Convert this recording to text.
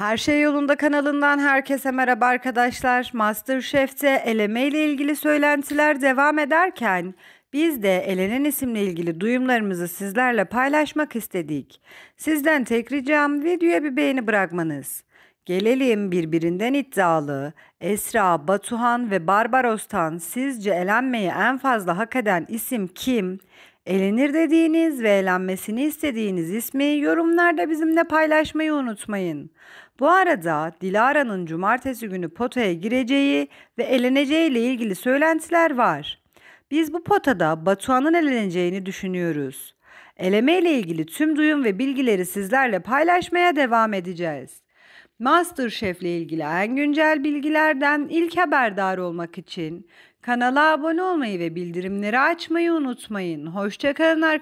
Her Şey Yolunda kanalından herkese merhaba arkadaşlar. MasterChef'te eleme ile ilgili söylentiler devam ederken biz de elenen isimle ilgili duyumlarımızı sizlerle paylaşmak istedik. Sizden tek ricam videoya bir beğeni bırakmanız. Gelelim birbirinden iddialı Esra, Batuhan ve Barbaros'tan sizce elenmeyi en fazla hak eden isim kim? Elenir dediğiniz ve elenmesini istediğiniz ismi yorumlarda bizimle paylaşmayı unutmayın. Bu arada Dilara'nın cumartesi günü potaya gireceği ve eleneceği ile ilgili söylentiler var. Biz bu potada Batuhan'ın eleneceğini düşünüyoruz. Eleme ile ilgili tüm duyum ve bilgileri sizlerle paylaşmaya devam edeceğiz. MasterChef ile ilgili en güncel bilgilerden ilk haberdar olmak için kanala abone olmayı ve bildirimleri açmayı unutmayın. Hoşçakalın arkadaşlar.